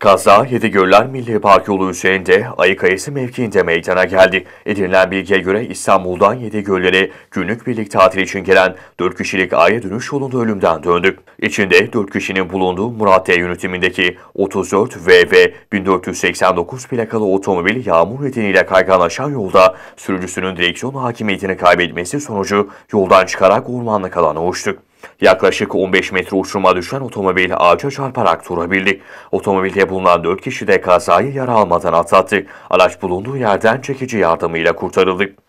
Kaza Yedigöller Milli Park yolu üzerinde Ayıkayası mevkiinde meydana geldi. Edinilen bilgiye göre İstanbul'dan Yedigöller'e günlük birlik tatil için gelen 4 kişilik aile dönüş yolunda ölümden döndü. İçinde 4 kişinin bulunduğu Murat yönetimindeki 34 VV 1489 plakalı otomobil yağmur nedeniyle kayganlaşan yolda sürücüsünün direksiyon hakimiyetini kaybetmesi sonucu yoldan çıkarak ormanlık alana uçtuk. Yaklaşık 15 metre uçuruma düşen otomobil ağaca çarparak durabildi. Otomobilde bulunan 4 kişi de kazayı yara almadan atlattı. Araç bulunduğu yerden çekici yardımıyla kurtarıldı.